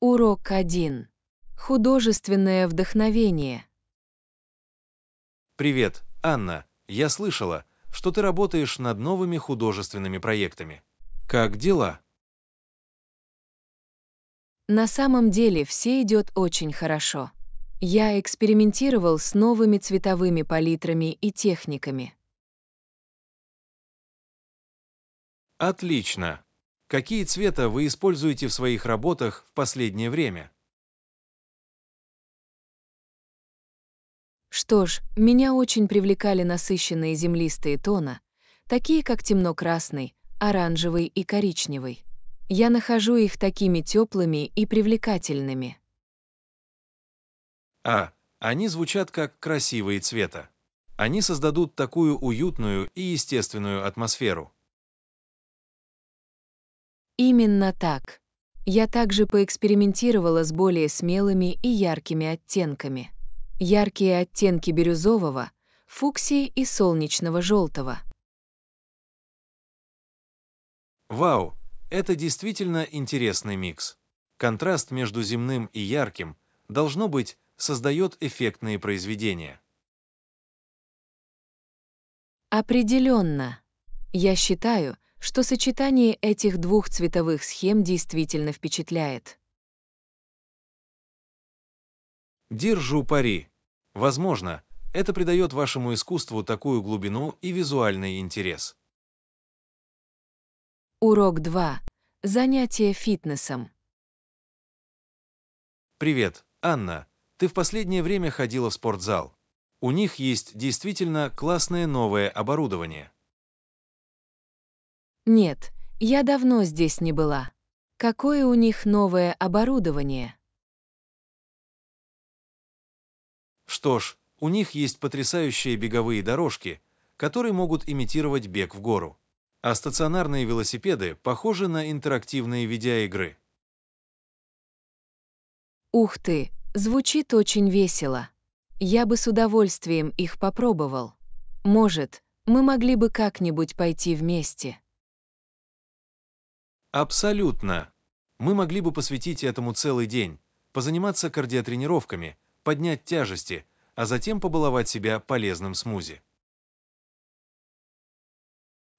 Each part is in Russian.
Урок 1. Художественное вдохновение. Привет, Анна. Я слышала, что ты работаешь над новыми художественными проектами. Как дела? На самом деле все идет очень хорошо. Я экспериментировал с новыми цветовыми палитрами и техниками. Отлично. Какие цвета вы используете в своих работах в последнее время? Что ж, меня очень привлекали насыщенные землистые тона, такие как темно-красный, оранжевый и коричневый. Я нахожу их такими теплыми и привлекательными. А. Они звучат как красивые цвета. Они создадут такую уютную и естественную атмосферу. Именно так. Я также поэкспериментировала с более смелыми и яркими оттенками. Яркие оттенки бирюзового, фуксии и солнечного желтого. Вау, это действительно интересный микс. Контраст между земным и ярким, должно быть, создает эффектные произведения. Определенно. Я считаю, что сочетание этих двух цветовых схем действительно впечатляет. Держу пари. Возможно, это придает вашему искусству такую глубину и визуальный интерес. Урок 2. Занятие фитнесом. Привет, Анна. Ты в последнее время ходила в спортзал. У них есть действительно классное новое оборудование. Нет, я давно здесь не была. Какое у них новое оборудование? Что ж, у них есть потрясающие беговые дорожки, которые могут имитировать бег в гору. А стационарные велосипеды похожи на интерактивные видеоигры. Ух ты, звучит очень весело. Я бы с удовольствием их попробовал. Может, мы могли бы как-нибудь пойти вместе. Абсолютно. Мы могли бы посвятить этому целый день, позаниматься кардиотренировками, поднять тяжести, а затем побаловать себя полезным смузи.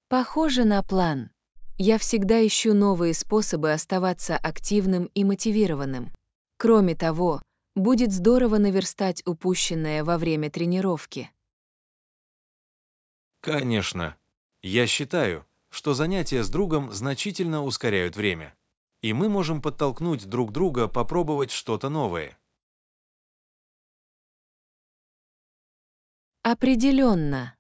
Похоже на план. Я всегда ищу новые способы оставаться активным и мотивированным. Кроме того, будет здорово наверстать упущенное во время тренировки. Конечно. Я считаю, что занятия с другом значительно ускоряют время. И мы можем подтолкнуть друг друга попробовать что-то новое. Определенно.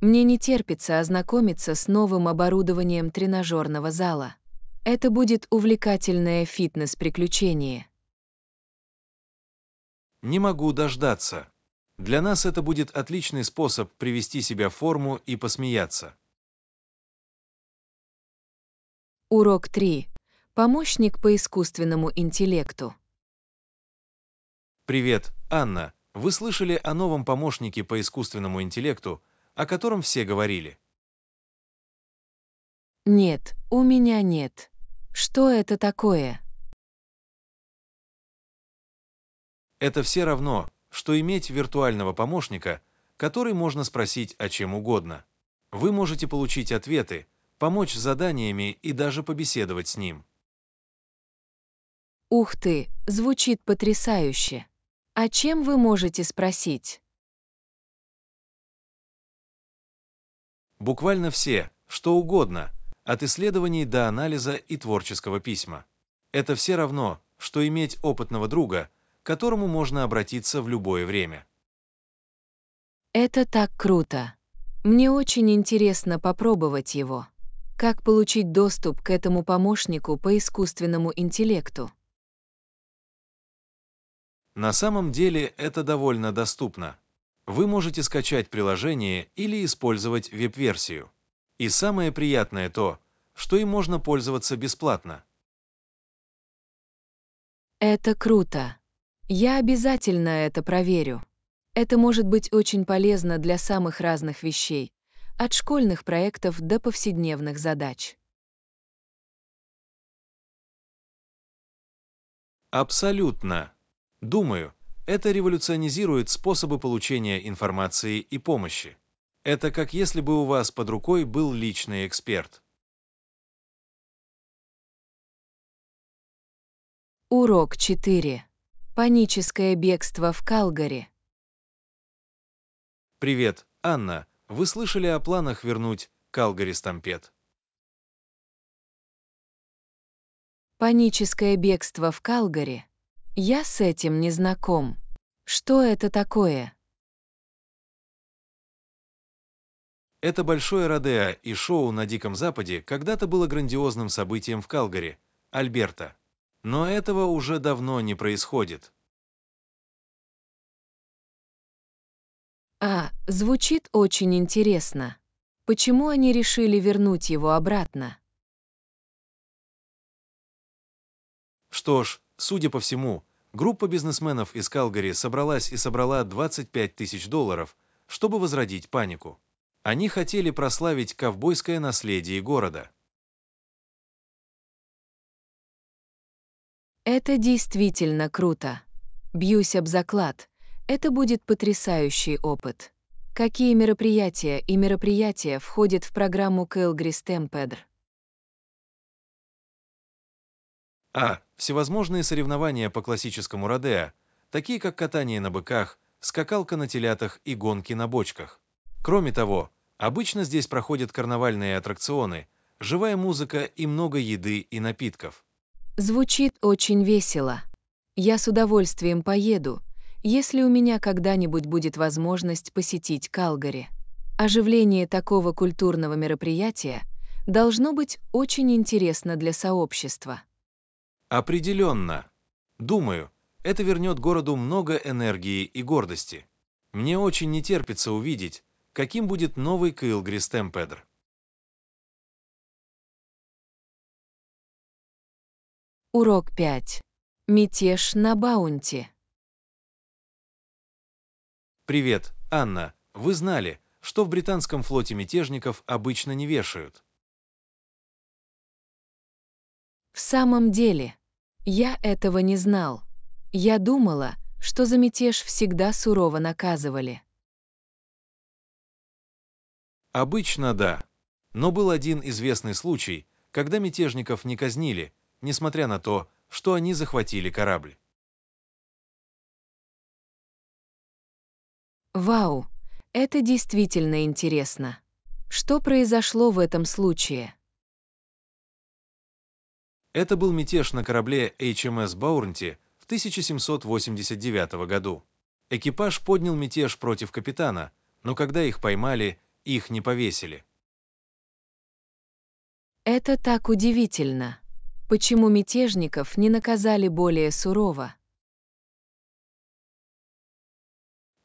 Мне не терпится ознакомиться с новым оборудованием тренажерного зала. Это будет увлекательное фитнес-приключение. Не могу дождаться. Для нас это будет отличный способ привести себя в форму и посмеяться. Урок 3. Помощник по искусственному интеллекту. Привет, Анна. Вы слышали о новом помощнике по искусственному интеллекту, о котором все говорили? Нет, у меня нет. Что это такое? Это все равно, что иметь виртуального помощника, который можно спросить о чем угодно. Вы можете получить ответы, помочь с заданиями и даже побеседовать с ним. Ух ты, звучит потрясающе. А чем вы можете спросить? Буквально все, что угодно, от исследований до анализа и творческого письма. Это все равно, что иметь опытного друга, к которому можно обратиться в любое время. Это так круто. Мне очень интересно попробовать его. Как получить доступ к этому помощнику по искусственному интеллекту? На самом деле это довольно доступно. Вы можете скачать приложение или использовать веб-версию. И самое приятное то, что им можно пользоваться бесплатно. Это круто. Я обязательно это проверю. Это может быть очень полезно для самых разных вещей, от школьных проектов до повседневных задач. Абсолютно. Думаю, это революционизирует способы получения информации и помощи. Это как если бы у вас под рукой был личный эксперт. Урок 4. Паническое бегство в Калгари. Привет, Анна. Вы слышали о планах вернуть Калгари Стампед? Паническое бегство в Калгари. Я с этим не знаком. Что это такое? Это большое Родео и шоу на Диком Западе когда-то было грандиозным событием в Калгари, Альберта. Но этого уже давно не происходит. А, звучит очень интересно. Почему они решили вернуть его обратно? Что ж, судя по всему, группа бизнесменов из Калгари собралась и собрала 25 тысяч долларов, чтобы возродить панику. Они хотели прославить ковбойское наследие города. Это действительно круто. Бьюсь об заклад, это будет потрясающий опыт. Какие мероприятия и мероприятия входят в программу Calgary STEMPEDR? А. Всевозможные соревнования по классическому родео, такие как катание на быках, скакалка на телятах и гонки на бочках. Кроме того, обычно здесь проходят карнавальные аттракционы, живая музыка и много еды и напитков. Звучит очень весело. Я с удовольствием поеду, если у меня когда-нибудь будет возможность посетить Калгари. Оживление такого культурного мероприятия должно быть очень интересно для сообщества. Определенно. Думаю, это вернет городу много энергии и гордости. Мне очень не терпится увидеть, каким будет новый Килгри Стемпедр. Урок 5. Мятеж на Баунти. Привет, Анна. Вы знали, что в британском флоте мятежников обычно не вешают? В самом деле, я этого не знал. Я думала, что за мятеж всегда сурово наказывали. Обычно да. Но был один известный случай, когда мятежников не казнили, несмотря на то, что они захватили корабль. Вау, это действительно интересно. Что произошло в этом случае? Это был мятеж на корабле HMS Баурнти в 1789 году. Экипаж поднял мятеж против капитана, но когда их поймали, их не повесили. Это так удивительно. Почему мятежников не наказали более сурово?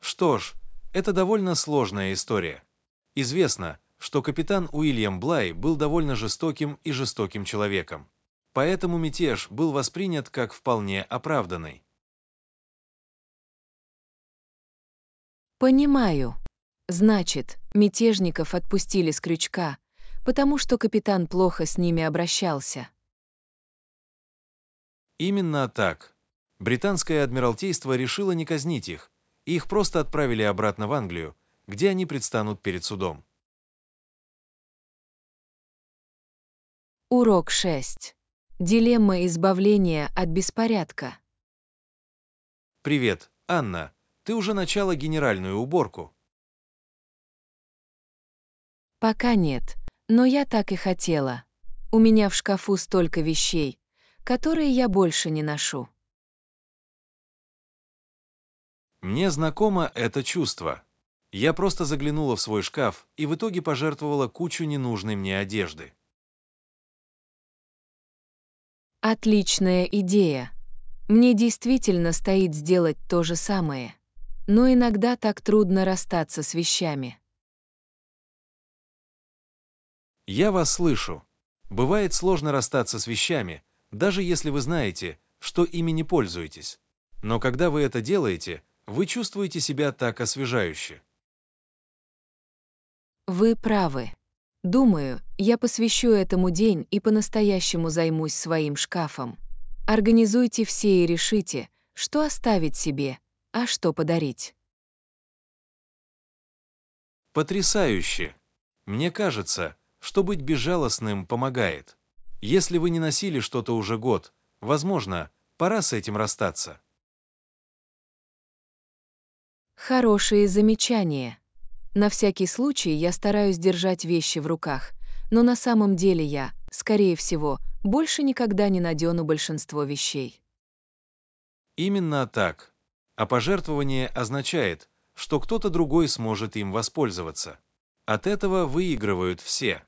Что ж, это довольно сложная история. Известно, что капитан Уильям Блай был довольно жестоким и жестоким человеком. Поэтому мятеж был воспринят как вполне оправданный. Понимаю. Значит, мятежников отпустили с крючка, потому что капитан плохо с ними обращался. Именно так. Британское адмиралтейство решило не казнить их, и их просто отправили обратно в Англию, где они предстанут перед судом. Урок 6. Дилемма избавления от беспорядка. Привет, Анна. Ты уже начала генеральную уборку? Пока нет, но я так и хотела. У меня в шкафу столько вещей, которые я больше не ношу. Мне знакомо это чувство. Я просто заглянула в свой шкаф и в итоге пожертвовала кучу ненужной мне одежды. Отличная идея. Мне действительно стоит сделать то же самое. Но иногда так трудно расстаться с вещами. Я вас слышу. Бывает сложно расстаться с вещами, даже если вы знаете, что ими не пользуетесь. Но когда вы это делаете, вы чувствуете себя так освежающе. Вы правы. Думаю, я посвящу этому день и по-настоящему займусь своим шкафом. Организуйте все и решите, что оставить себе, а что подарить. Потрясающе! Мне кажется, что быть безжалостным помогает. Если вы не носили что-то уже год, возможно, пора с этим расстаться. Хорошие замечания. На всякий случай я стараюсь держать вещи в руках, но на самом деле я, скорее всего, больше никогда не надену большинство вещей. Именно так. А пожертвование означает, что кто-то другой сможет им воспользоваться. От этого выигрывают все.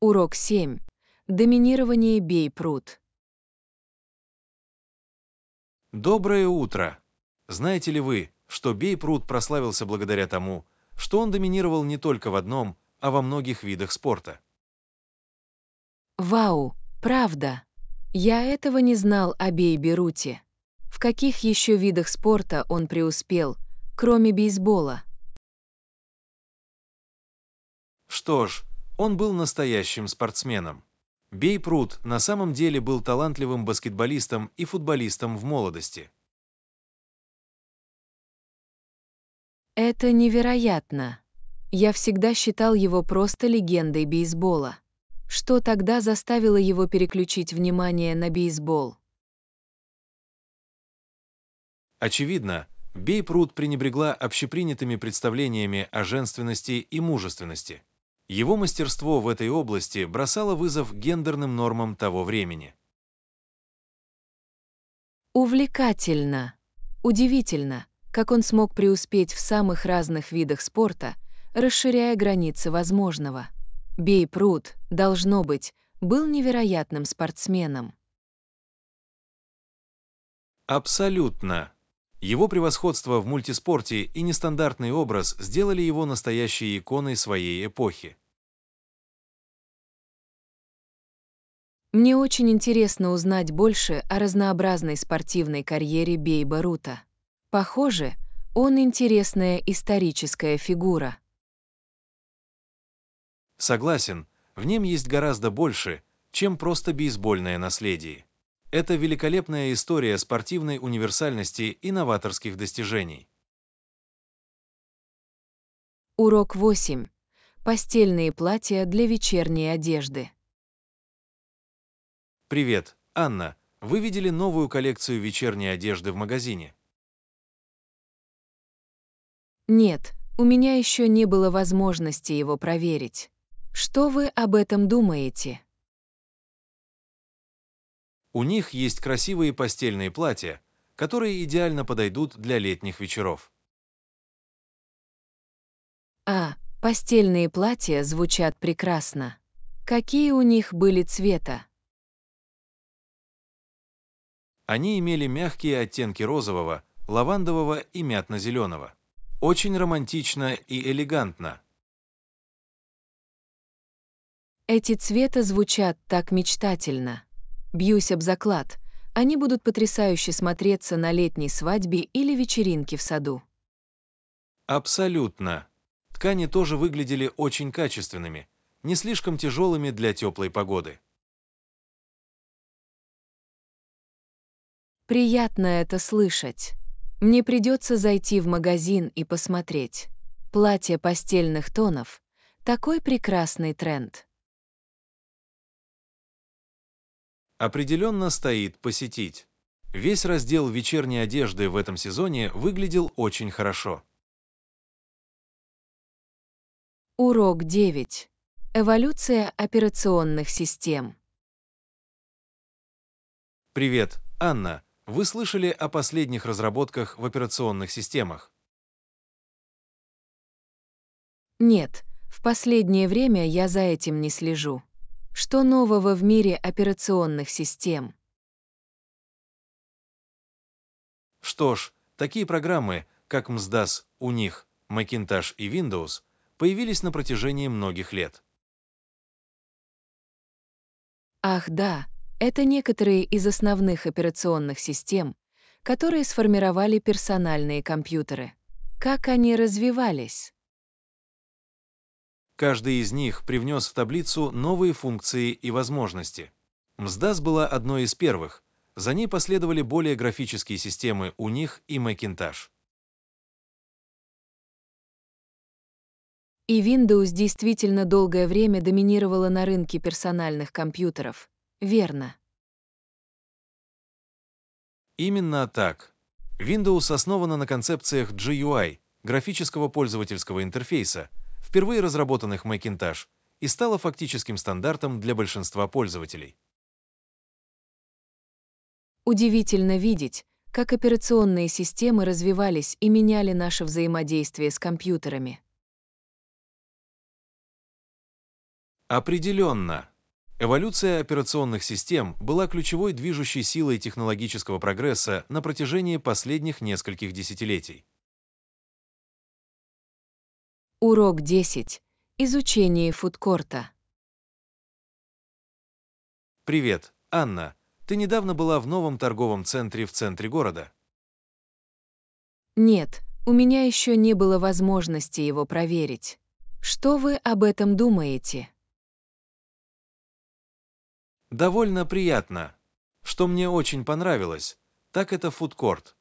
Урок 7. Доминирование бей пруд. Доброе утро! Знаете ли вы, что Бей Пруд прославился благодаря тому, что он доминировал не только в одном, а во многих видах спорта? Вау, правда. Я этого не знал о Бей Беруте. В каких еще видах спорта он преуспел, кроме бейсбола? Что ж, он был настоящим спортсменом. Бей Прут на самом деле был талантливым баскетболистом и футболистом в молодости. Это невероятно. Я всегда считал его просто легендой бейсбола. Что тогда заставило его переключить внимание на бейсбол? Очевидно, Бей Пруд пренебрегла общепринятыми представлениями о женственности и мужественности. Его мастерство в этой области бросало вызов гендерным нормам того времени. Увлекательно. Удивительно как он смог преуспеть в самых разных видах спорта, расширяя границы возможного. Бей Пруд, должно быть, был невероятным спортсменом. Абсолютно. Его превосходство в мультиспорте и нестандартный образ сделали его настоящей иконой своей эпохи. Мне очень интересно узнать больше о разнообразной спортивной карьере Бейба Рута. Похоже, он интересная историческая фигура. Согласен, в нем есть гораздо больше, чем просто бейсбольное наследие. Это великолепная история спортивной универсальности и новаторских достижений. Урок 8. Постельные платья для вечерней одежды. Привет, Анна. Вы видели новую коллекцию вечерней одежды в магазине? Нет, у меня еще не было возможности его проверить. Что вы об этом думаете? У них есть красивые постельные платья, которые идеально подойдут для летних вечеров. А, постельные платья звучат прекрасно. Какие у них были цвета? Они имели мягкие оттенки розового, лавандового и мятно-зеленого. Очень романтично и элегантно. Эти цвета звучат так мечтательно. Бьюсь об заклад. Они будут потрясающе смотреться на летней свадьбе или вечеринке в саду. Абсолютно. Ткани тоже выглядели очень качественными, не слишком тяжелыми для теплой погоды. Приятно это слышать. Мне придется зайти в магазин и посмотреть. Платье постельных тонов — такой прекрасный тренд. Определенно стоит посетить. Весь раздел вечерней одежды в этом сезоне выглядел очень хорошо. Урок 9. Эволюция операционных систем. Привет, Анна. Вы слышали о последних разработках в операционных системах? Нет, в последнее время я за этим не слежу. Что нового в мире операционных систем? Что ж, такие программы, как МСДАС, у них, Macintosh и Windows, появились на протяжении многих лет. Ах да, это некоторые из основных операционных систем, которые сформировали персональные компьютеры. Как они развивались? Каждый из них привнес в таблицу новые функции и возможности. МСДАС была одной из первых, за ней последовали более графические системы у них и Macintosh. И Windows действительно долгое время доминировала на рынке персональных компьютеров верно. Именно так. Windows основана на концепциях GUI, графического пользовательского интерфейса, впервые разработанных Macintosh, и стала фактическим стандартом для большинства пользователей. Удивительно видеть, как операционные системы развивались и меняли наше взаимодействие с компьютерами. Определенно. Эволюция операционных систем была ключевой движущей силой технологического прогресса на протяжении последних нескольких десятилетий. Урок 10. Изучение фудкорта. Привет, Анна. Ты недавно была в новом торговом центре в центре города? Нет, у меня еще не было возможности его проверить. Что вы об этом думаете? довольно приятно. Что мне очень понравилось, так это фудкорт.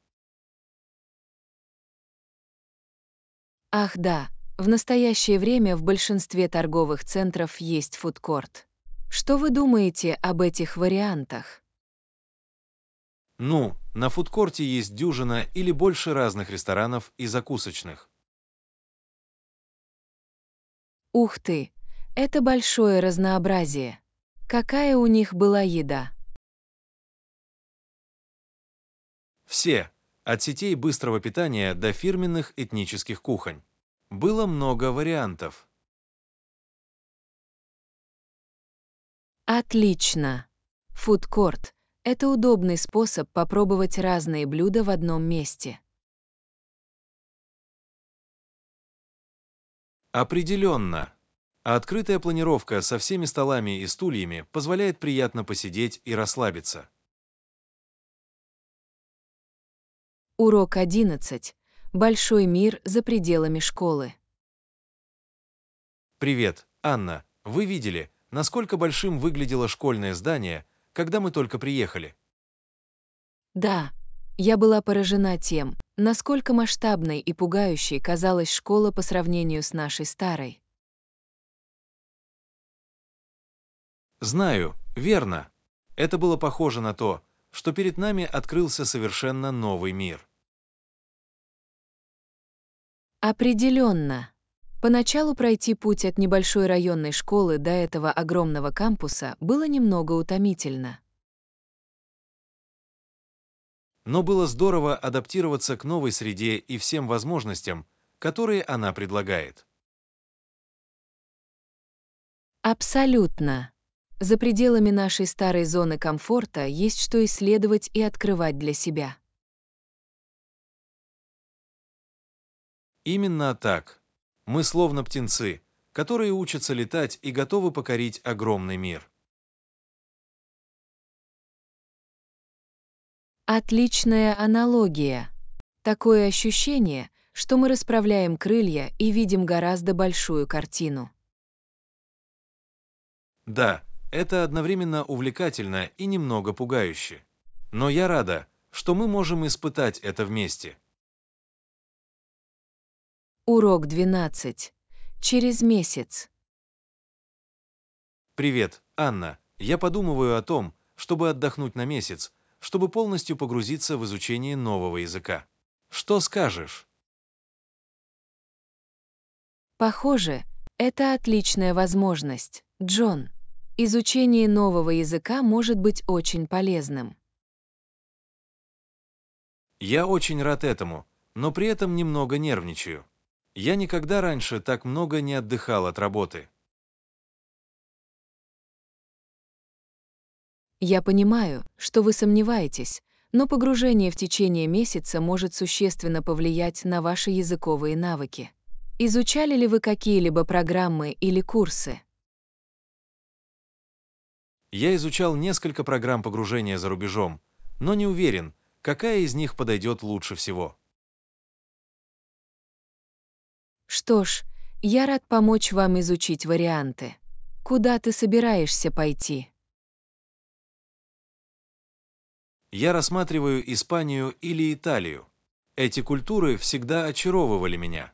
Ах да, в настоящее время в большинстве торговых центров есть фудкорт. Что вы думаете об этих вариантах? Ну, на фудкорте есть дюжина или больше разных ресторанов и закусочных. Ух ты, это большое разнообразие. Какая у них была еда? Все, от сетей быстрого питания до фирменных этнических кухонь. Было много вариантов. Отлично! Фудкорт – это удобный способ попробовать разные блюда в одном месте. Определенно. А открытая планировка со всеми столами и стульями позволяет приятно посидеть и расслабиться. Урок 11. Большой мир за пределами школы. Привет, Анна. Вы видели, насколько большим выглядело школьное здание, когда мы только приехали? Да, я была поражена тем, насколько масштабной и пугающей казалась школа по сравнению с нашей старой. Знаю, верно. Это было похоже на то, что перед нами открылся совершенно новый мир. Определенно. Поначалу пройти путь от небольшой районной школы до этого огромного кампуса было немного утомительно. Но было здорово адаптироваться к новой среде и всем возможностям, которые она предлагает. Абсолютно. За пределами нашей старой зоны комфорта есть что исследовать и открывать для себя. Именно так. Мы словно птенцы, которые учатся летать и готовы покорить огромный мир. Отличная аналогия. Такое ощущение, что мы расправляем крылья и видим гораздо большую картину. Да, это одновременно увлекательно и немного пугающе. Но я рада, что мы можем испытать это вместе. Урок 12. Через месяц. Привет, Анна. Я подумываю о том, чтобы отдохнуть на месяц, чтобы полностью погрузиться в изучение нового языка. Что скажешь? Похоже, это отличная возможность, Джон. Изучение нового языка может быть очень полезным. Я очень рад этому, но при этом немного нервничаю. Я никогда раньше так много не отдыхал от работы. Я понимаю, что вы сомневаетесь, но погружение в течение месяца может существенно повлиять на ваши языковые навыки. Изучали ли вы какие-либо программы или курсы? Я изучал несколько программ погружения за рубежом, но не уверен, какая из них подойдет лучше всего. Что ж, я рад помочь вам изучить варианты. Куда ты собираешься пойти? Я рассматриваю Испанию или Италию. Эти культуры всегда очаровывали меня.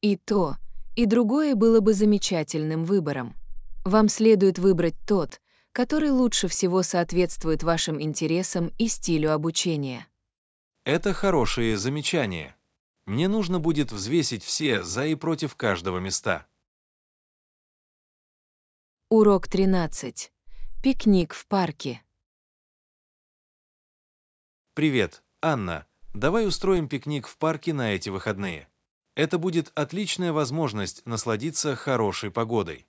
И то, и другое было бы замечательным выбором. Вам следует выбрать тот, который лучше всего соответствует вашим интересам и стилю обучения. Это хорошее замечание. Мне нужно будет взвесить все за и против каждого места. Урок 13. Пикник в парке. Привет, Анна. Давай устроим пикник в парке на эти выходные. Это будет отличная возможность насладиться хорошей погодой.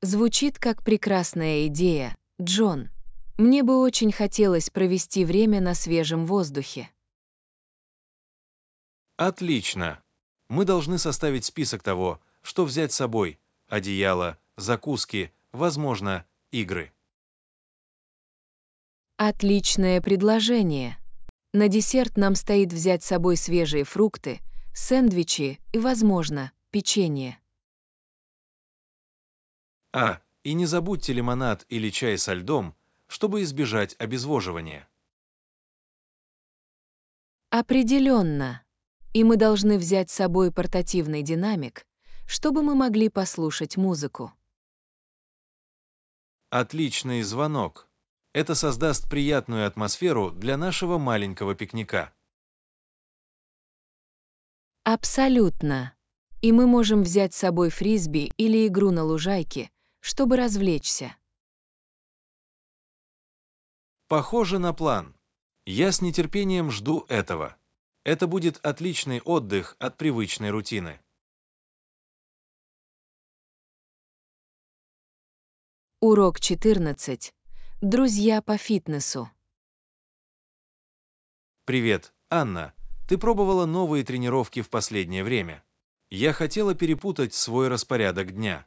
Звучит как прекрасная идея, Джон. Мне бы очень хотелось провести время на свежем воздухе. Отлично. Мы должны составить список того, что взять с собой, одеяло, закуски, возможно, игры. Отличное предложение. На десерт нам стоит взять с собой свежие фрукты, сэндвичи и, возможно, печенье. А, и не забудьте лимонад или чай со льдом, чтобы избежать обезвоживания. Определенно. И мы должны взять с собой портативный динамик, чтобы мы могли послушать музыку. Отличный звонок. Это создаст приятную атмосферу для нашего маленького пикника. Абсолютно. И мы можем взять с собой фрисби или игру на лужайке, чтобы развлечься. Похоже на план. Я с нетерпением жду этого. Это будет отличный отдых от привычной рутины. Урок 14. Друзья по фитнесу. Привет, Анна. Ты пробовала новые тренировки в последнее время? Я хотела перепутать свой распорядок дня.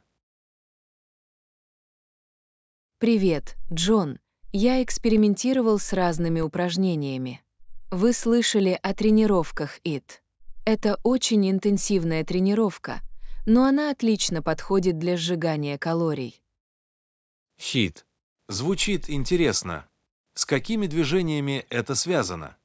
Привет, Джон. Я экспериментировал с разными упражнениями. Вы слышали о тренировках ИТ. Это очень интенсивная тренировка, но она отлично подходит для сжигания калорий. Хит. Звучит интересно. С какими движениями это связано?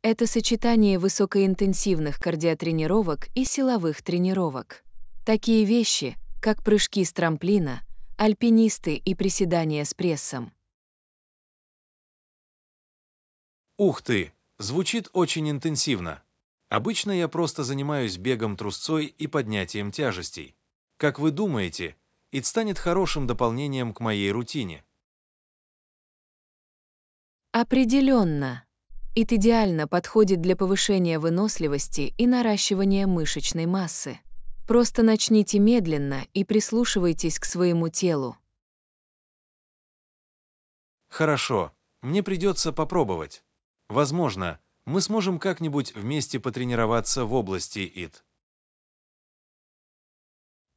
Это сочетание высокоинтенсивных кардиотренировок и силовых тренировок. Такие вещи, как прыжки с трамплина, альпинисты и приседания с прессом. Ух ты! Звучит очень интенсивно. Обычно я просто занимаюсь бегом трусцой и поднятием тяжестей. Как вы думаете, ит станет хорошим дополнением к моей рутине? Определенно. ИТ идеально подходит для повышения выносливости и наращивания мышечной массы. Просто начните медленно и прислушивайтесь к своему телу. Хорошо, мне придется попробовать. Возможно, мы сможем как-нибудь вместе потренироваться в области ИТ.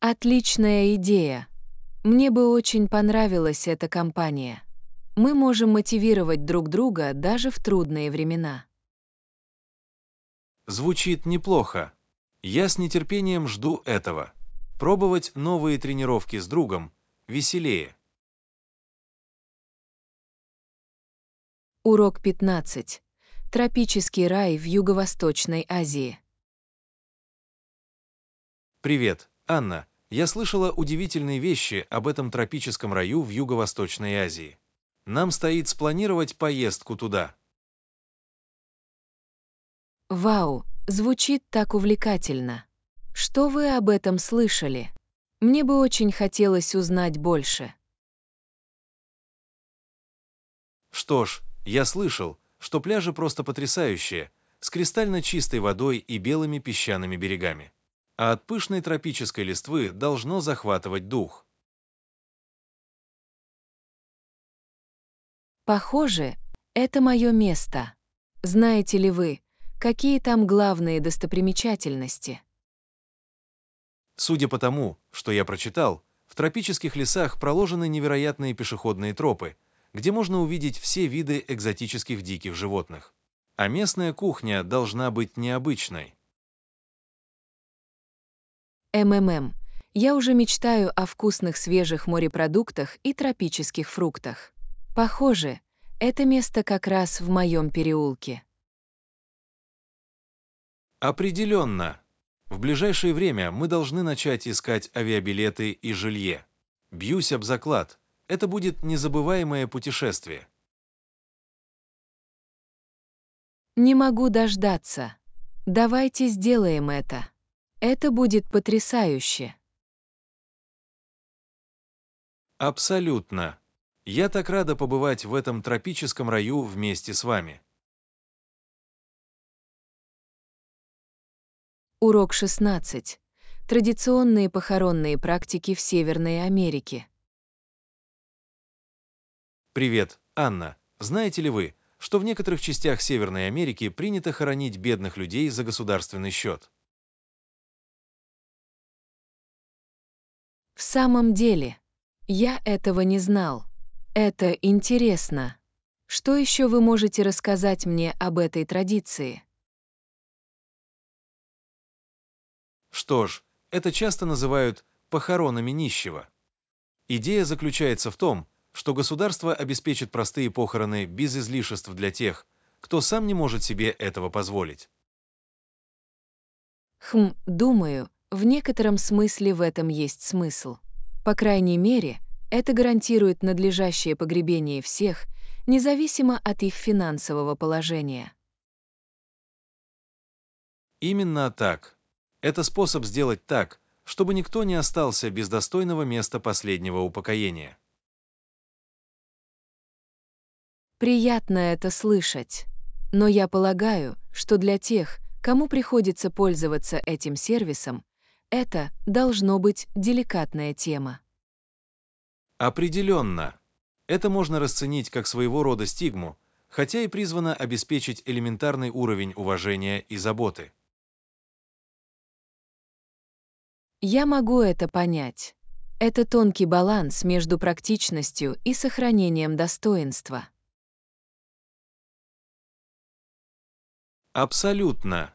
Отличная идея. Мне бы очень понравилась эта компания. Мы можем мотивировать друг друга даже в трудные времена. Звучит неплохо. Я с нетерпением жду этого. Пробовать новые тренировки с другом веселее. Урок 15. Тропический рай в Юго-Восточной Азии. Привет, Анна. Я слышала удивительные вещи об этом тропическом раю в Юго-Восточной Азии. Нам стоит спланировать поездку туда. Вау, звучит так увлекательно. Что вы об этом слышали? Мне бы очень хотелось узнать больше. Что ж, я слышал, что пляжи просто потрясающие, с кристально чистой водой и белыми песчаными берегами а от пышной тропической листвы должно захватывать дух. Похоже, это мое место. Знаете ли вы, какие там главные достопримечательности? Судя по тому, что я прочитал, в тропических лесах проложены невероятные пешеходные тропы, где можно увидеть все виды экзотических диких животных. А местная кухня должна быть необычной. МММ. Я уже мечтаю о вкусных свежих морепродуктах и тропических фруктах. Похоже, это место как раз в моем переулке. Определенно. В ближайшее время мы должны начать искать авиабилеты и жилье. Бьюсь об заклад. Это будет незабываемое путешествие. Не могу дождаться. Давайте сделаем это. Это будет потрясающе. Абсолютно. Я так рада побывать в этом тропическом раю вместе с вами. Урок 16. Традиционные похоронные практики в Северной Америке. Привет, Анна. Знаете ли вы, что в некоторых частях Северной Америки принято хоронить бедных людей за государственный счет? В самом деле, я этого не знал. Это интересно. Что еще вы можете рассказать мне об этой традиции? Что ж, это часто называют похоронами нищего. Идея заключается в том, что государство обеспечит простые похороны без излишеств для тех, кто сам не может себе этого позволить. Хм, думаю, в некотором смысле в этом есть смысл. По крайней мере, это гарантирует надлежащее погребение всех, независимо от их финансового положения. Именно так. Это способ сделать так, чтобы никто не остался без достойного места последнего упокоения. Приятно это слышать. Но я полагаю, что для тех, кому приходится пользоваться этим сервисом, это должно быть деликатная тема. Определенно. Это можно расценить как своего рода стигму, хотя и призвано обеспечить элементарный уровень уважения и заботы. Я могу это понять. Это тонкий баланс между практичностью и сохранением достоинства. Абсолютно.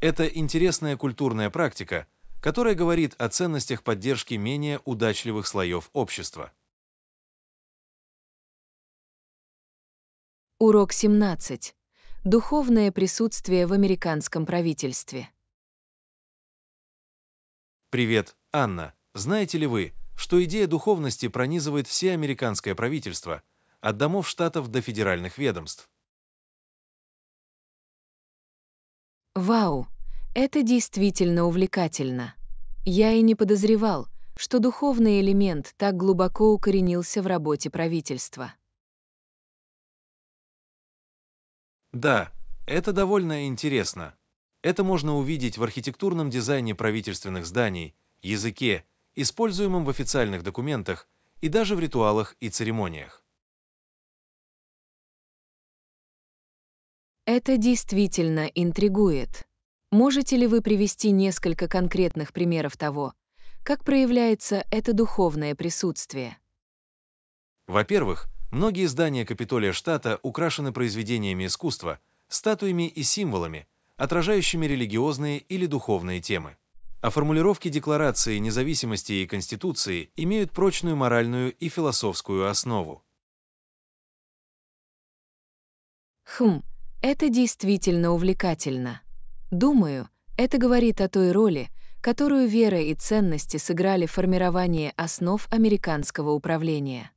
Это интересная культурная практика, которая говорит о ценностях поддержки менее удачливых слоев общества. Урок 17. Духовное присутствие в американском правительстве. Привет, Анна. Знаете ли вы, что идея духовности пронизывает все американское правительство, от домов штатов до федеральных ведомств? Вау! Это действительно увлекательно. Я и не подозревал, что духовный элемент так глубоко укоренился в работе правительства. Да, это довольно интересно. Это можно увидеть в архитектурном дизайне правительственных зданий, языке, используемом в официальных документах и даже в ритуалах и церемониях. Это действительно интригует. Можете ли вы привести несколько конкретных примеров того, как проявляется это духовное присутствие? Во-первых, многие здания Капитолия штата украшены произведениями искусства, статуями и символами, отражающими религиозные или духовные темы. А формулировки Декларации независимости и Конституции имеют прочную моральную и философскую основу. Хм, это действительно увлекательно. Думаю, это говорит о той роли, которую вера и ценности сыграли в формировании основ американского управления.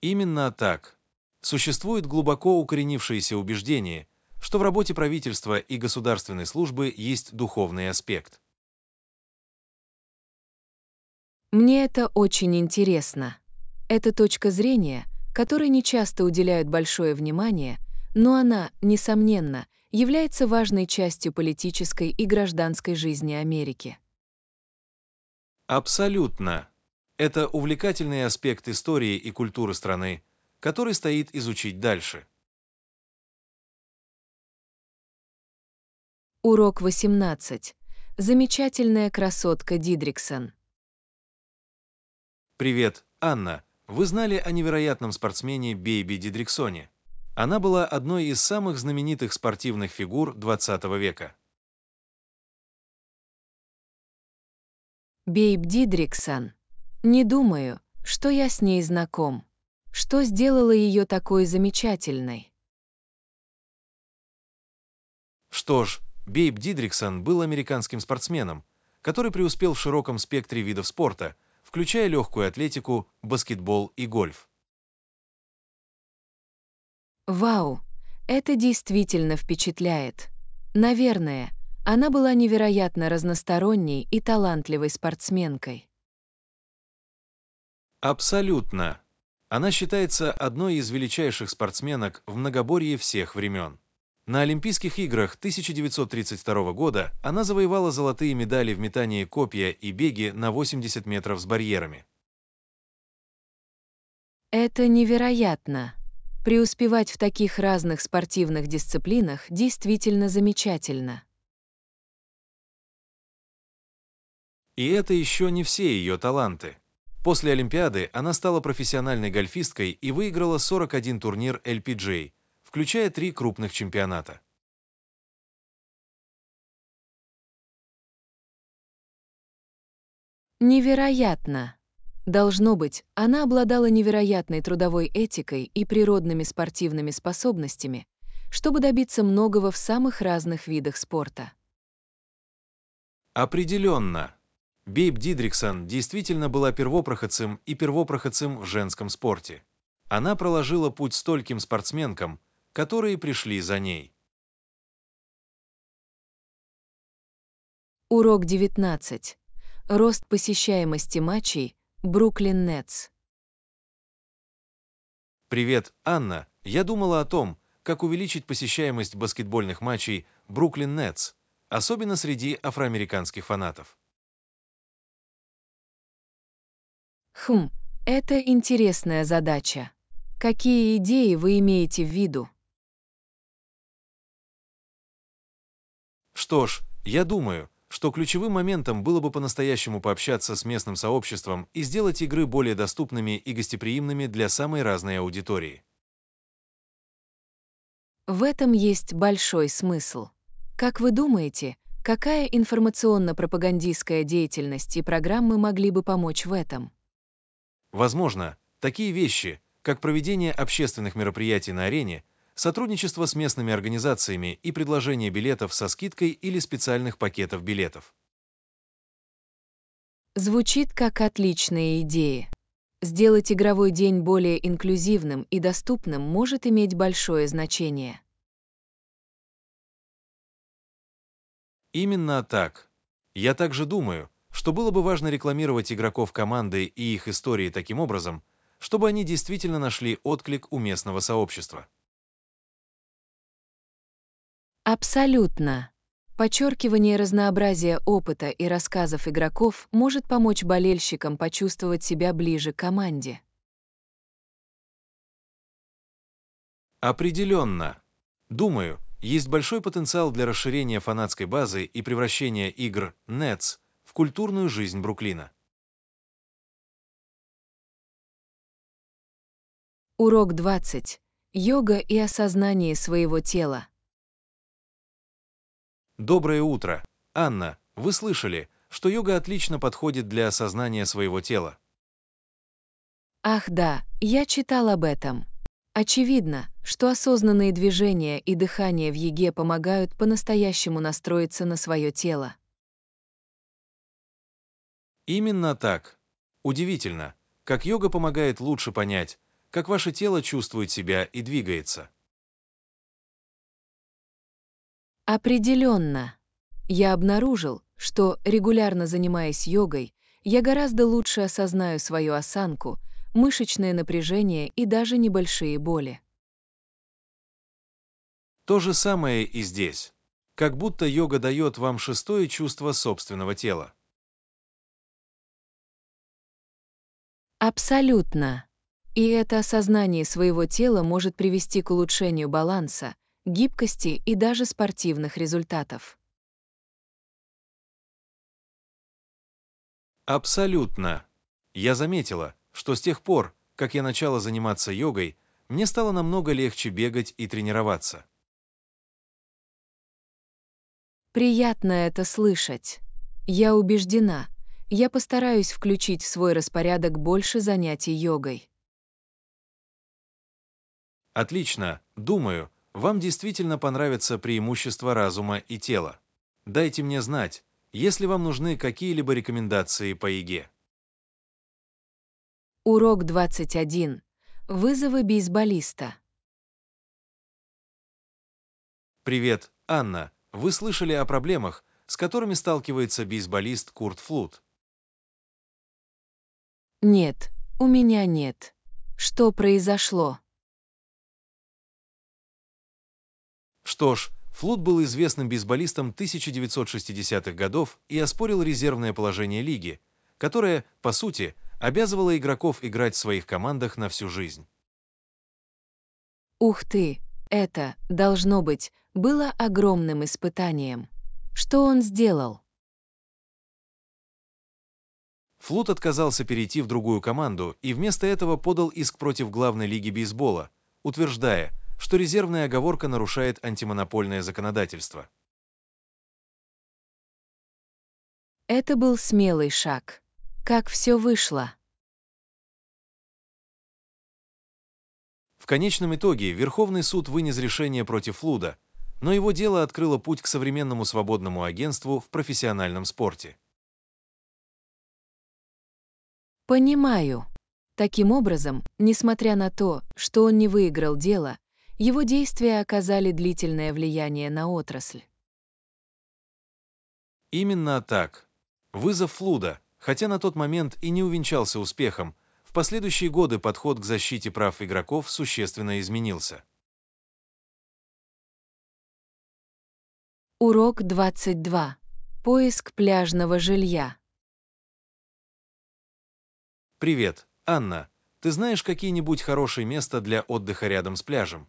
Именно так. Существует глубоко укоренившееся убеждение, что в работе правительства и государственной службы есть духовный аспект. Мне это очень интересно. Это точка зрения, которой не часто уделяют большое внимание, но она, несомненно, является важной частью политической и гражданской жизни Америки. Абсолютно. Это увлекательный аспект истории и культуры страны, который стоит изучить дальше. Урок 18. Замечательная красотка Дидриксон. Привет, Анна. Вы знали о невероятном спортсмене Бейби Дидриксоне? Она была одной из самых знаменитых спортивных фигур XX века. Бейб Дидриксон. Не думаю, что я с ней знаком. Что сделало ее такой замечательной? Что ж, Бейб Дидриксон был американским спортсменом, который преуспел в широком спектре видов спорта, включая легкую атлетику, баскетбол и гольф. Вау! Это действительно впечатляет. Наверное, она была невероятно разносторонней и талантливой спортсменкой. Абсолютно. Она считается одной из величайших спортсменок в многоборье всех времен. На Олимпийских играх 1932 года она завоевала золотые медали в метании копья и беге на 80 метров с барьерами. Это невероятно. Преуспевать в таких разных спортивных дисциплинах действительно замечательно. И это еще не все ее таланты. После Олимпиады она стала профессиональной гольфисткой и выиграла 41 турнир LPGA, включая три крупных чемпионата. Невероятно! Должно быть, она обладала невероятной трудовой этикой и природными спортивными способностями, чтобы добиться многого в самых разных видах спорта. Определенно. Бейб Дидриксон действительно была первопроходцем и первопроходцем в женском спорте. Она проложила путь стольким спортсменкам, которые пришли за ней. Урок 19. Рост посещаемости матчей Бруклин Нетс. Привет, Анна. Я думала о том, как увеличить посещаемость баскетбольных матчей Бруклин Нетс, особенно среди афроамериканских фанатов. Хм, это интересная задача. Какие идеи вы имеете в виду? Что ж, я думаю, что ключевым моментом было бы по-настоящему пообщаться с местным сообществом и сделать игры более доступными и гостеприимными для самой разной аудитории. В этом есть большой смысл. Как вы думаете, какая информационно-пропагандистская деятельность и программы могли бы помочь в этом? Возможно, такие вещи, как проведение общественных мероприятий на арене, сотрудничество с местными организациями и предложение билетов со скидкой или специальных пакетов билетов. Звучит как отличная идея. Сделать игровой день более инклюзивным и доступным может иметь большое значение. Именно так. Я также думаю, что было бы важно рекламировать игроков команды и их истории таким образом, чтобы они действительно нашли отклик у местного сообщества. Абсолютно. Подчеркивание разнообразия опыта и рассказов игроков может помочь болельщикам почувствовать себя ближе к команде. Определенно. Думаю, есть большой потенциал для расширения фанатской базы и превращения игр Nets в культурную жизнь Бруклина. Урок 20. Йога и осознание своего тела. Доброе утро. Анна, вы слышали, что йога отлично подходит для осознания своего тела? Ах да, я читал об этом. Очевидно, что осознанные движения и дыхание в еге помогают по-настоящему настроиться на свое тело. Именно так. Удивительно, как йога помогает лучше понять, как ваше тело чувствует себя и двигается. Определенно. Я обнаружил, что, регулярно занимаясь йогой, я гораздо лучше осознаю свою осанку, мышечное напряжение и даже небольшие боли. То же самое и здесь. Как будто йога дает вам шестое чувство собственного тела. Абсолютно. И это осознание своего тела может привести к улучшению баланса, гибкости и даже спортивных результатов. Абсолютно. Я заметила, что с тех пор, как я начала заниматься йогой, мне стало намного легче бегать и тренироваться. Приятно это слышать. Я убеждена, я постараюсь включить в свой распорядок больше занятий йогой. Отлично, думаю, вам действительно понравятся преимущества разума и тела. Дайте мне знать, если вам нужны какие-либо рекомендации по ЕГЭ. Урок 21. Вызовы бейсболиста. Привет, Анна. Вы слышали о проблемах, с которыми сталкивается бейсболист Курт Флут? Нет, у меня нет. Что произошло? Что ж, Флуд был известным бейсболистом 1960-х годов и оспорил резервное положение лиги, которое, по сути, обязывало игроков играть в своих командах на всю жизнь. Ух ты, это, должно быть, было огромным испытанием. Что он сделал? Флут отказался перейти в другую команду и вместо этого подал иск против главной лиги бейсбола, утверждая, что резервная оговорка нарушает антимонопольное законодательство. Это был смелый шаг. Как все вышло? В конечном итоге Верховный суд вынес решение против Луда, но его дело открыло путь к современному свободному агентству в профессиональном спорте. Понимаю. Таким образом, несмотря на то, что он не выиграл дело, его действия оказали длительное влияние на отрасль. Именно так. Вызов Флуда, хотя на тот момент и не увенчался успехом, в последующие годы подход к защите прав игроков существенно изменился. Урок 22. Поиск пляжного жилья. Привет, Анна. Ты знаешь какие-нибудь хорошие места для отдыха рядом с пляжем?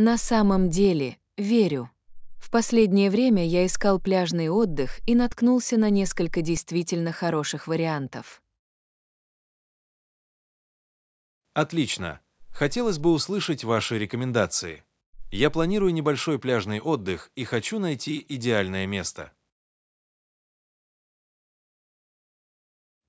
На самом деле, верю. В последнее время я искал пляжный отдых и наткнулся на несколько действительно хороших вариантов. Отлично. Хотелось бы услышать ваши рекомендации. Я планирую небольшой пляжный отдых и хочу найти идеальное место.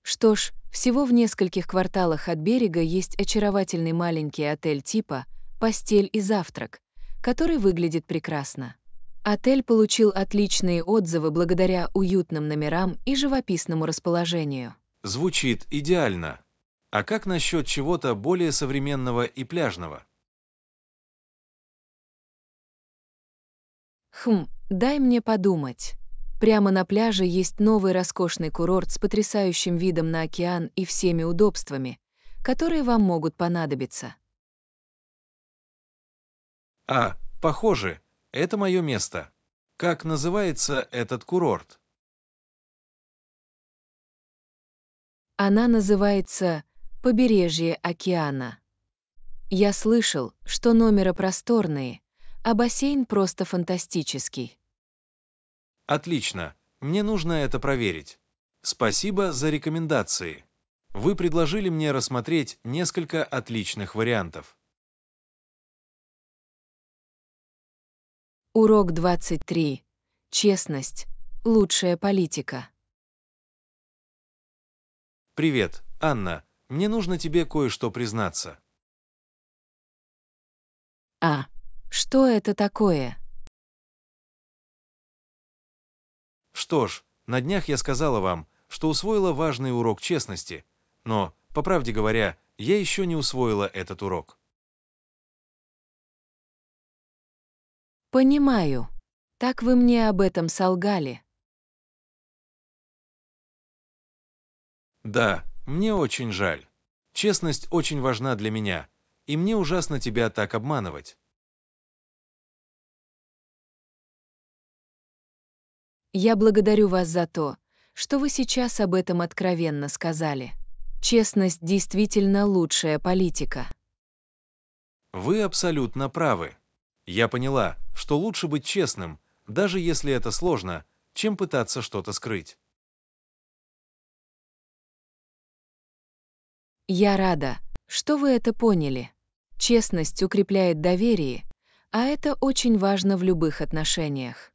Что ж, всего в нескольких кварталах от берега есть очаровательный маленький отель типа – постель и завтрак, который выглядит прекрасно. Отель получил отличные отзывы благодаря уютным номерам и живописному расположению. Звучит идеально. А как насчет чего-то более современного и пляжного? Хм, дай мне подумать. Прямо на пляже есть новый роскошный курорт с потрясающим видом на океан и всеми удобствами, которые вам могут понадобиться. А, похоже, это мое место. Как называется этот курорт? Она называется «Побережье океана». Я слышал, что номера просторные, а бассейн просто фантастический. Отлично, мне нужно это проверить. Спасибо за рекомендации. Вы предложили мне рассмотреть несколько отличных вариантов. Урок 23. Честность. Лучшая политика. Привет, Анна. Мне нужно тебе кое-что признаться. А. Что это такое? Что ж, на днях я сказала вам, что усвоила важный урок честности, но, по правде говоря, я еще не усвоила этот урок. «Понимаю. Так вы мне об этом солгали». «Да, мне очень жаль. Честность очень важна для меня, и мне ужасно тебя так обманывать». Я благодарю вас за то, что вы сейчас об этом откровенно сказали. Честность действительно лучшая политика. Вы абсолютно правы. Я поняла, что лучше быть честным, даже если это сложно, чем пытаться что-то скрыть. Я рада, что вы это поняли. Честность укрепляет доверие, а это очень важно в любых отношениях.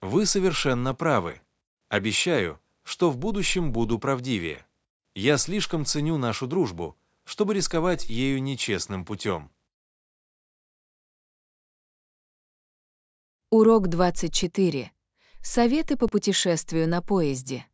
Вы совершенно правы. Обещаю, что в будущем буду правдивее. Я слишком ценю нашу дружбу, чтобы рисковать ею нечестным путем. Урок 24. Советы по путешествию на поезде.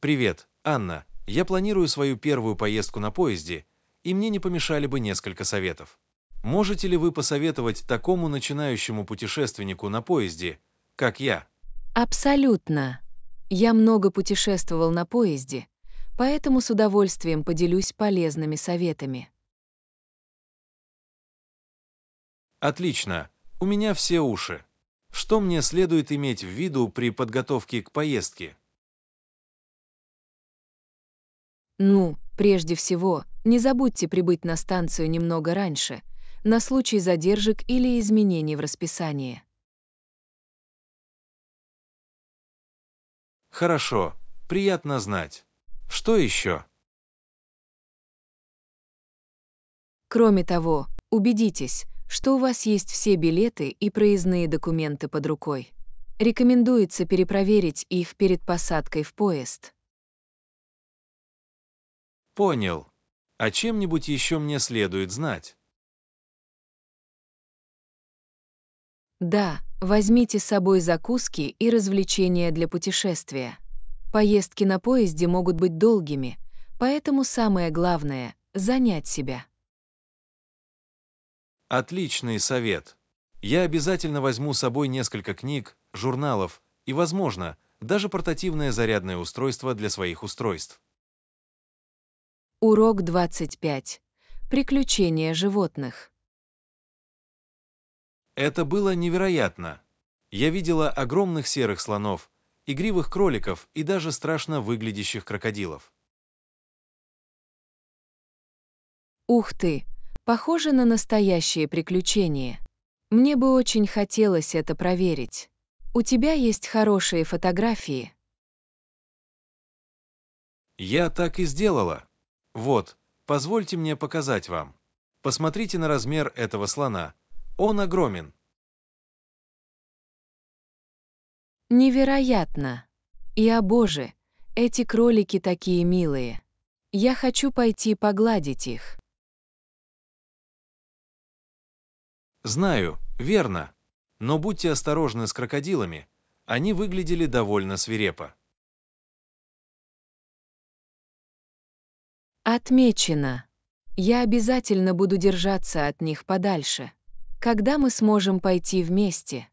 Привет, Анна. Я планирую свою первую поездку на поезде, и мне не помешали бы несколько советов. Можете ли вы посоветовать такому начинающему путешественнику на поезде, как я? Абсолютно. Я много путешествовал на поезде, поэтому с удовольствием поделюсь полезными советами. Отлично, у меня все уши. Что мне следует иметь в виду при подготовке к поездке? Ну, прежде всего, не забудьте прибыть на станцию немного раньше, на случай задержек или изменений в расписании. Хорошо, приятно знать. Что еще? Кроме того, убедитесь, что у вас есть все билеты и проездные документы под рукой. Рекомендуется перепроверить их перед посадкой в поезд. Понял. А чем-нибудь еще мне следует знать? Да, возьмите с собой закуски и развлечения для путешествия. Поездки на поезде могут быть долгими, поэтому самое главное — занять себя. Отличный совет. Я обязательно возьму с собой несколько книг, журналов и, возможно, даже портативное зарядное устройство для своих устройств. Урок 25. Приключения животных. Это было невероятно. Я видела огромных серых слонов, игривых кроликов и даже страшно выглядящих крокодилов. Ух ты! Похоже на настоящие приключения. Мне бы очень хотелось это проверить. У тебя есть хорошие фотографии. Я так и сделала. Вот, позвольте мне показать вам. Посмотрите на размер этого слона. Он огромен. Невероятно! И о боже, эти кролики такие милые. Я хочу пойти погладить их. Знаю, верно. Но будьте осторожны с крокодилами. Они выглядели довольно свирепо. Отмечено. Я обязательно буду держаться от них подальше. Когда мы сможем пойти вместе?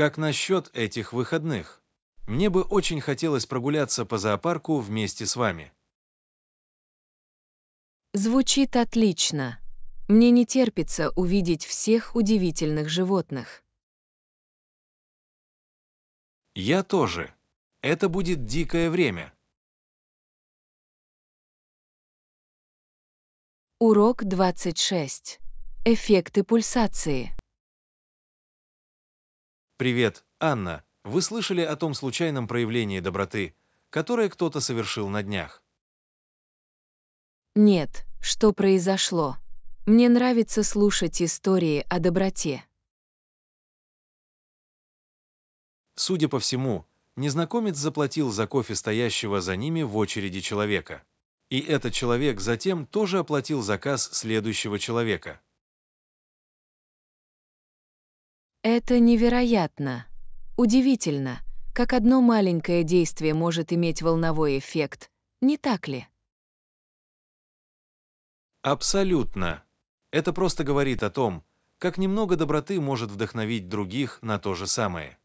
Как насчет этих выходных? Мне бы очень хотелось прогуляться по зоопарку вместе с вами. Звучит отлично. Мне не терпится увидеть всех удивительных животных. Я тоже. Это будет дикое время. Урок 26. Эффекты пульсации. Привет, Анна. Вы слышали о том случайном проявлении доброты, которое кто-то совершил на днях? Нет, что произошло? Мне нравится слушать истории о доброте. Судя по всему, незнакомец заплатил за кофе стоящего за ними в очереди человека. И этот человек затем тоже оплатил заказ следующего человека. Это невероятно. Удивительно, как одно маленькое действие может иметь волновой эффект, не так ли? Абсолютно. Это просто говорит о том, как немного доброты может вдохновить других на то же самое.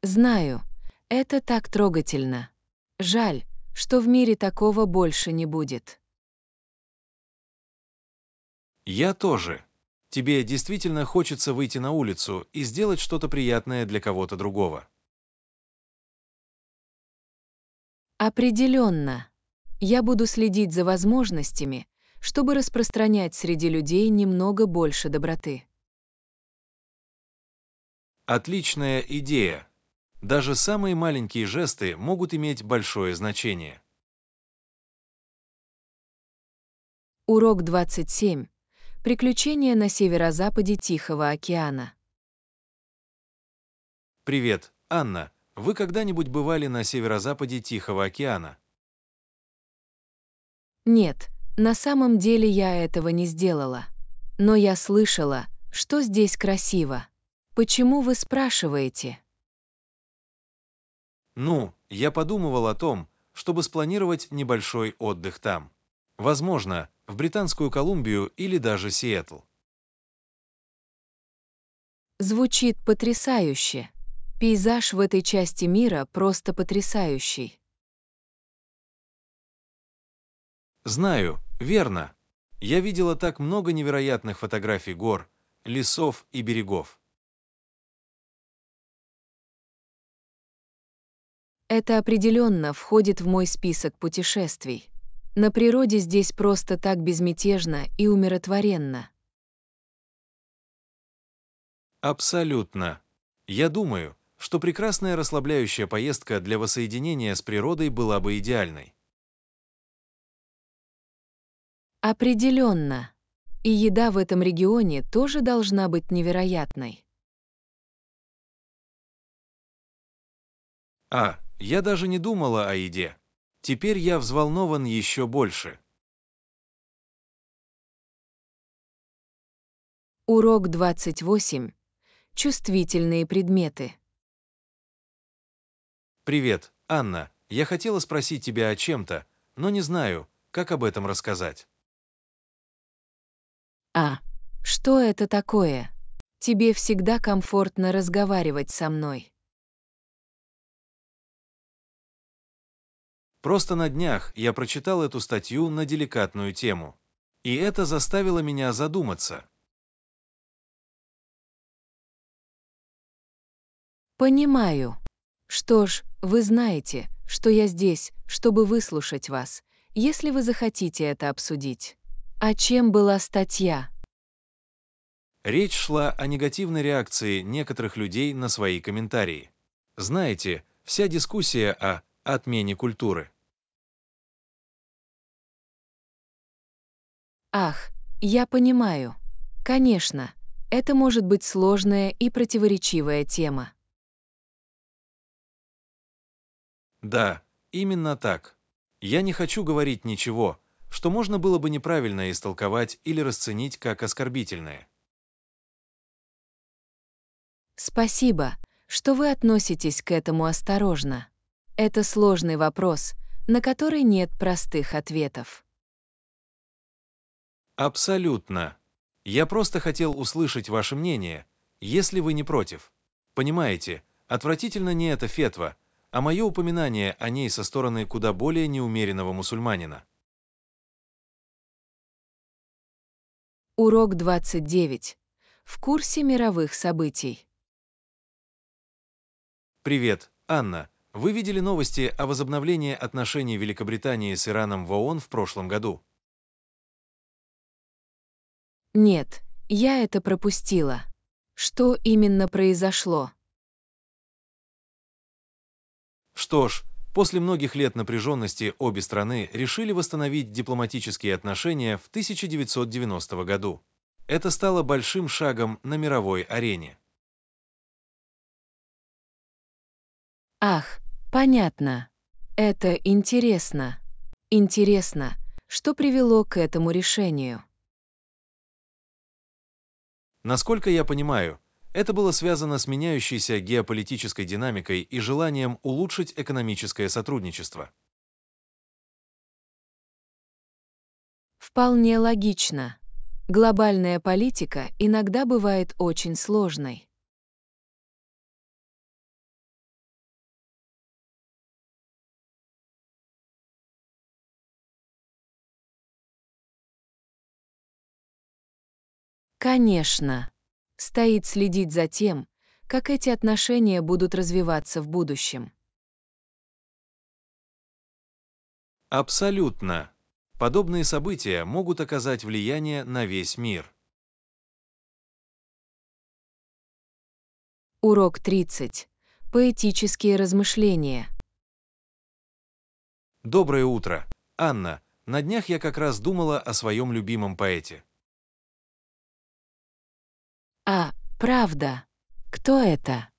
Знаю, это так трогательно. Жаль, что в мире такого больше не будет. Я тоже. Тебе действительно хочется выйти на улицу и сделать что-то приятное для кого-то другого. Определенно. Я буду следить за возможностями, чтобы распространять среди людей немного больше доброты. Отличная идея. Даже самые маленькие жесты могут иметь большое значение. Урок 27. Приключения на северо-западе Тихого океана. Привет, Анна. Вы когда-нибудь бывали на северо-западе Тихого океана? Нет, на самом деле я этого не сделала. Но я слышала, что здесь красиво. Почему вы спрашиваете? Ну, я подумывал о том, чтобы спланировать небольшой отдых там. Возможно, в Британскую Колумбию или даже Сиэтл. Звучит потрясающе. Пейзаж в этой части мира просто потрясающий. Знаю, верно. Я видела так много невероятных фотографий гор, лесов и берегов. Это определенно входит в мой список путешествий. На природе здесь просто так безмятежно и умиротворенно. Абсолютно. Я думаю, что прекрасная расслабляющая поездка для воссоединения с природой была бы идеальной. Определенно. И еда в этом регионе тоже должна быть невероятной. А, я даже не думала о еде. Теперь я взволнован еще больше. Урок 28. Чувствительные предметы. Привет, Анна. Я хотела спросить тебя о чем-то, но не знаю, как об этом рассказать. А. Что это такое? Тебе всегда комфортно разговаривать со мной. Просто на днях я прочитал эту статью на деликатную тему. И это заставило меня задуматься. Понимаю. Что ж, вы знаете, что я здесь, чтобы выслушать вас, если вы захотите это обсудить. А чем была статья? Речь шла о негативной реакции некоторых людей на свои комментарии. Знаете, вся дискуссия о отмене культуры. Ах, я понимаю. Конечно, это может быть сложная и противоречивая тема. Да, именно так. Я не хочу говорить ничего, что можно было бы неправильно истолковать или расценить как оскорбительное. Спасибо, что вы относитесь к этому осторожно. Это сложный вопрос, на который нет простых ответов. Абсолютно. Я просто хотел услышать ваше мнение, если вы не против. Понимаете, отвратительно не эта фетва, а мое упоминание о ней со стороны куда более неумеренного мусульманина. Урок 29. В курсе мировых событий. Привет, Анна. Вы видели новости о возобновлении отношений Великобритании с Ираном в ООН в прошлом году? Нет, я это пропустила. Что именно произошло? Что ж, после многих лет напряженности обе страны решили восстановить дипломатические отношения в 1990 году. Это стало большим шагом на мировой арене. Ах, понятно. Это интересно. Интересно, что привело к этому решению. Насколько я понимаю, это было связано с меняющейся геополитической динамикой и желанием улучшить экономическое сотрудничество. Вполне логично. Глобальная политика иногда бывает очень сложной. Конечно, стоит следить за тем, как эти отношения будут развиваться в будущем. Абсолютно. Подобные события могут оказать влияние на весь мир. Урок 30. Поэтические размышления. Доброе утро. Анна, на днях я как раз думала о своем любимом поэте. А, правда. Кто это?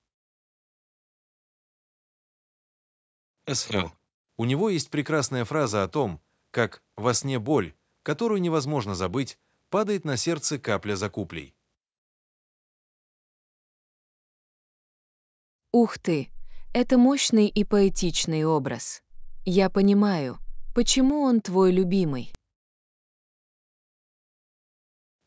Эсрал. У него есть прекрасная фраза о том, как «во сне боль, которую невозможно забыть, падает на сердце капля закуплей». Ух ты! Это мощный и поэтичный образ. Я понимаю, почему он твой любимый.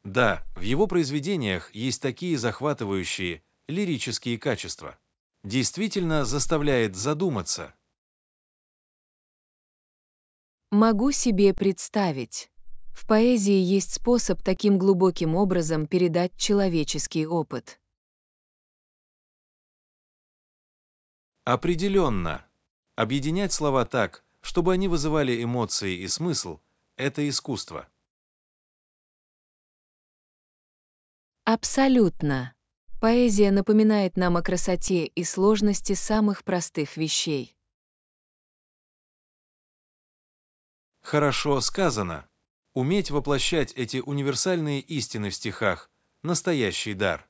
Да, в его произведениях есть такие захватывающие лирические качества. Действительно заставляет задуматься. Могу себе представить. В поэзии есть способ таким глубоким образом передать человеческий опыт. Определенно. Объединять слова так, чтобы они вызывали эмоции и смысл – это искусство. Абсолютно. Поэзия напоминает нам о красоте и сложности самых простых вещей. Хорошо сказано. Уметь воплощать эти универсальные истины в стихах – настоящий дар.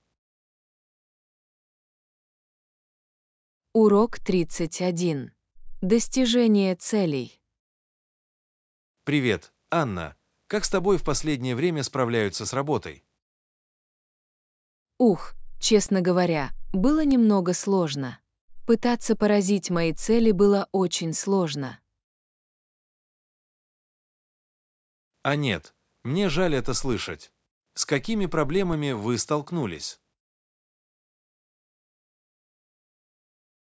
Урок 31. Достижение целей. Привет, Анна. Как с тобой в последнее время справляются с работой? Ух, честно говоря, было немного сложно. Пытаться поразить мои цели было очень сложно. А нет, мне жаль это слышать. С какими проблемами вы столкнулись?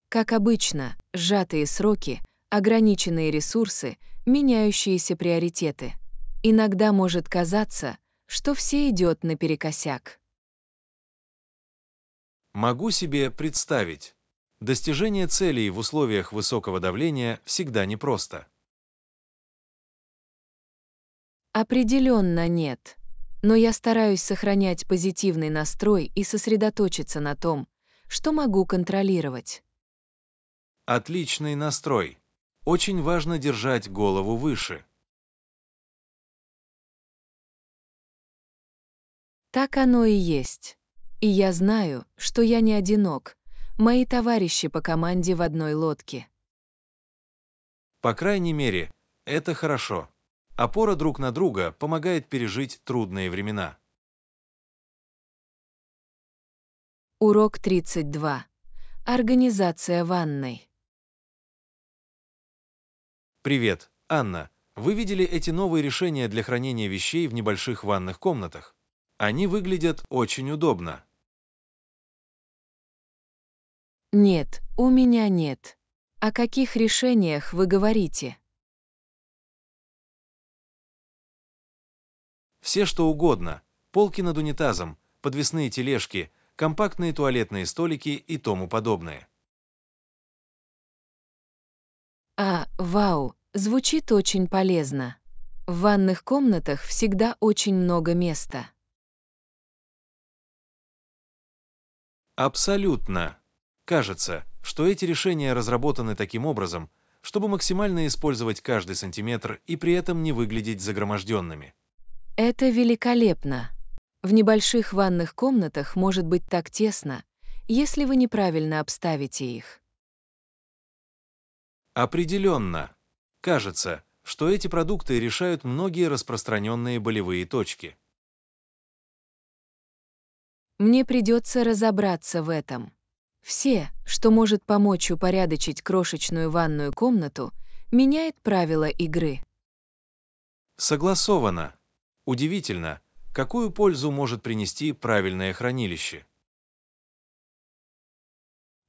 Как обычно, сжатые сроки, ограниченные ресурсы, меняющиеся приоритеты. Иногда может казаться, что все идет наперекосяк. Могу себе представить. Достижение целей в условиях высокого давления всегда непросто. Определенно нет. Но я стараюсь сохранять позитивный настрой и сосредоточиться на том, что могу контролировать. Отличный настрой. Очень важно держать голову выше. Так оно и есть. И я знаю, что я не одинок. Мои товарищи по команде в одной лодке. По крайней мере, это хорошо. Опора друг на друга помогает пережить трудные времена. Урок 32. Организация ванной. Привет, Анна. Вы видели эти новые решения для хранения вещей в небольших ванных комнатах? Они выглядят очень удобно. Нет, у меня нет. О каких решениях вы говорите? Все что угодно. Полки над унитазом, подвесные тележки, компактные туалетные столики и тому подобное. А, вау, звучит очень полезно. В ванных комнатах всегда очень много места. Абсолютно. Кажется, что эти решения разработаны таким образом, чтобы максимально использовать каждый сантиметр и при этом не выглядеть загроможденными. Это великолепно. В небольших ванных комнатах может быть так тесно, если вы неправильно обставите их. Определенно. Кажется, что эти продукты решают многие распространенные болевые точки. Мне придется разобраться в этом. Все, что может помочь упорядочить крошечную ванную комнату, меняет правила игры. Согласовано. Удивительно, какую пользу может принести правильное хранилище.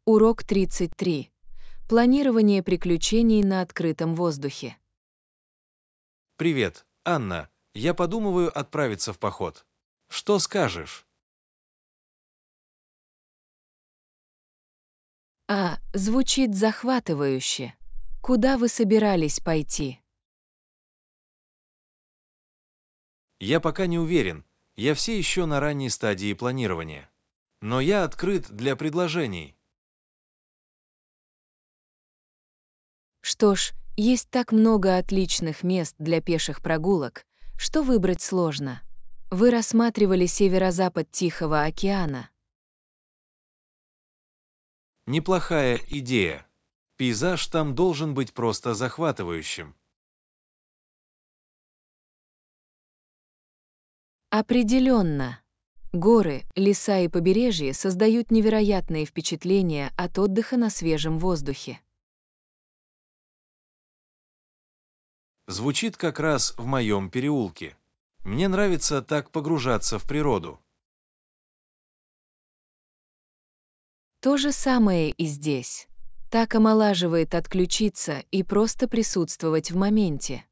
Урок 33. Планирование приключений на открытом воздухе. Привет, Анна. Я подумываю отправиться в поход. Что скажешь? А, звучит захватывающе. Куда вы собирались пойти? Я пока не уверен. Я все еще на ранней стадии планирования. Но я открыт для предложений. Что ж, есть так много отличных мест для пеших прогулок, что выбрать сложно. Вы рассматривали северо-запад Тихого океана. Неплохая идея. Пейзаж там должен быть просто захватывающим. Определенно. Горы, леса и побережье создают невероятные впечатления от отдыха на свежем воздухе. Звучит как раз в моем переулке. Мне нравится так погружаться в природу. То же самое и здесь. Так омолаживает отключиться и просто присутствовать в моменте.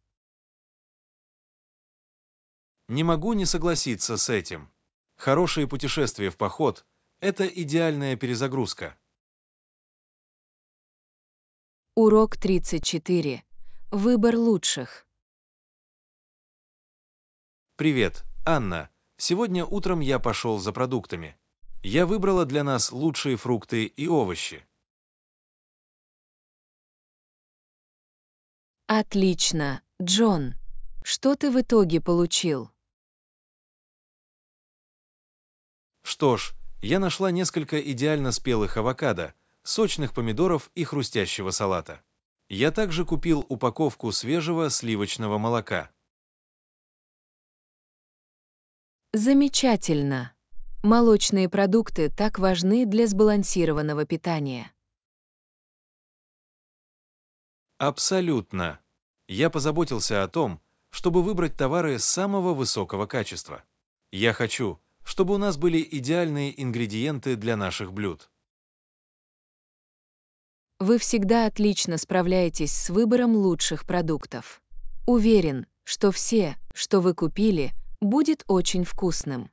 Не могу не согласиться с этим. Хорошее путешествие в поход – это идеальная перезагрузка. Урок 34. Выбор лучших. Привет, Анна. Сегодня утром я пошел за продуктами. Я выбрала для нас лучшие фрукты и овощи. Отлично, Джон. Что ты в итоге получил? Что ж, я нашла несколько идеально спелых авокадо, сочных помидоров и хрустящего салата. Я также купил упаковку свежего сливочного молока. Замечательно. Молочные продукты так важны для сбалансированного питания. Абсолютно. Я позаботился о том, чтобы выбрать товары самого высокого качества. Я хочу, чтобы у нас были идеальные ингредиенты для наших блюд. Вы всегда отлично справляетесь с выбором лучших продуктов. Уверен, что все, что вы купили, будет очень вкусным.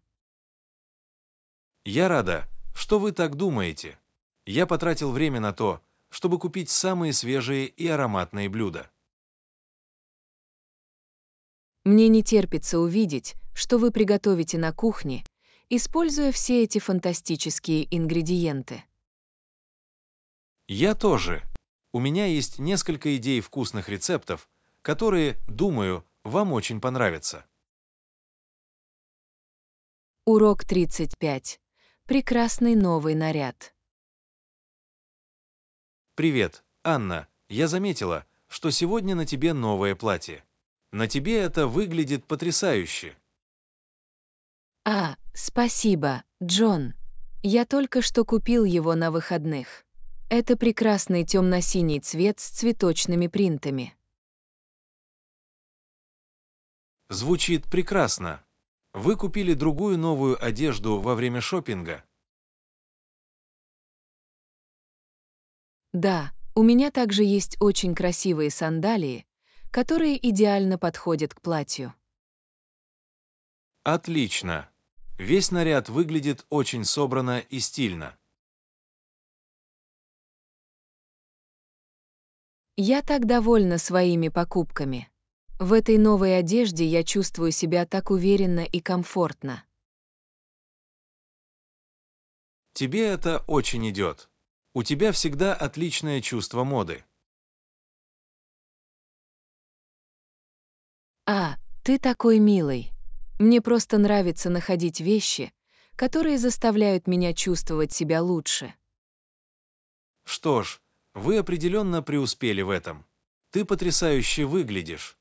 Я рада, что вы так думаете. Я потратил время на то, чтобы купить самые свежие и ароматные блюда. Мне не терпится увидеть, что вы приготовите на кухне, используя все эти фантастические ингредиенты. Я тоже. У меня есть несколько идей вкусных рецептов, которые, думаю, вам очень понравятся. Урок 35 прекрасный новый наряд. Привет, Анна. Я заметила, что сегодня на тебе новое платье. На тебе это выглядит потрясающе. А, спасибо, Джон. Я только что купил его на выходных. Это прекрасный темно-синий цвет с цветочными принтами. Звучит прекрасно. Вы купили другую новую одежду во время шопинга? Да, у меня также есть очень красивые сандалии, которые идеально подходят к платью. Отлично. Весь наряд выглядит очень собрано и стильно. Я так довольна своими покупками. В этой новой одежде я чувствую себя так уверенно и комфортно. Тебе это очень идет. У тебя всегда отличное чувство моды. А, ты такой милый. Мне просто нравится находить вещи, которые заставляют меня чувствовать себя лучше. Что ж, вы определенно преуспели в этом. Ты потрясающе выглядишь.